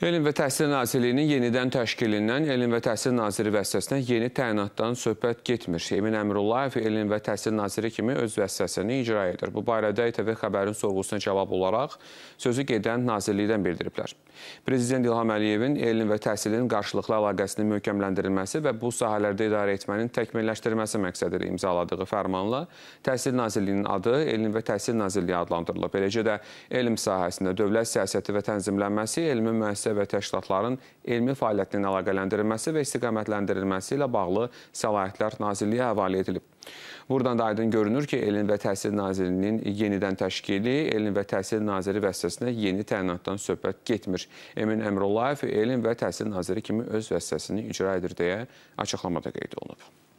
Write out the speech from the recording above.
Elm və Təhsil Nazirliyinin yenidən təşkilindən Elm və Təhsil Naziri vəzifəsinə yeni təyinatdan söhbət getmir. Emin Əmrullayev Elm və Təhsil Naziri kimi öz vəzifəsini icra edir. Bu barədə ITV xəbərin sorğusuna cavab olaraq sözü gedən nazirlikdən bildiriblər. Prezident İlham Əliyevin elm və təhsilin qarşılıqlı əlaqəsinin möhkəmləndirilməsi və bu sahələrdə idarə etmənin təkmilləşdirilməsi məqsədi ilə imzaladığı fərmanla Təhsil Nazirliyinin adı Elm və Təhsil Nazirliyi adlandırılıb. Eləcə də elm sahəsində dövlət siyasəti və tənzimlənməsi elmin müəssisə komissiya və təşkilatların elmi fəaliyyətinin əlaqələndirilməsi və istiqamətləndirilməsi ilə bağlı səlahiyyətlər Nazirliyə həvalə edilib. Buradan da aydın görünür ki, Elm və Təhsil Nazirliyinin yenidən təşkili, Elm və Təhsil Naziri vəzifəsinə yeni təyinatdan söhbət getmir. Emin Əmrullayev Elm və Təhsil Naziri kimi öz vəzifəsini icra edir deyə açıqlamada qeyd olunub.